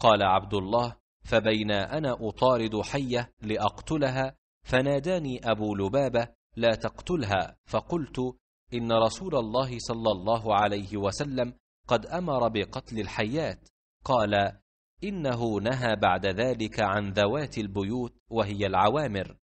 قال عبد الله فبين أنا أطارد حية لأقتلها فناداني أبو لبابة لا تقتلها فقلت إن رسول الله صلى الله عليه وسلم قد أمر بقتل الحيات قال إنه نهى بعد ذلك عن ذوات البيوت وهي العوامر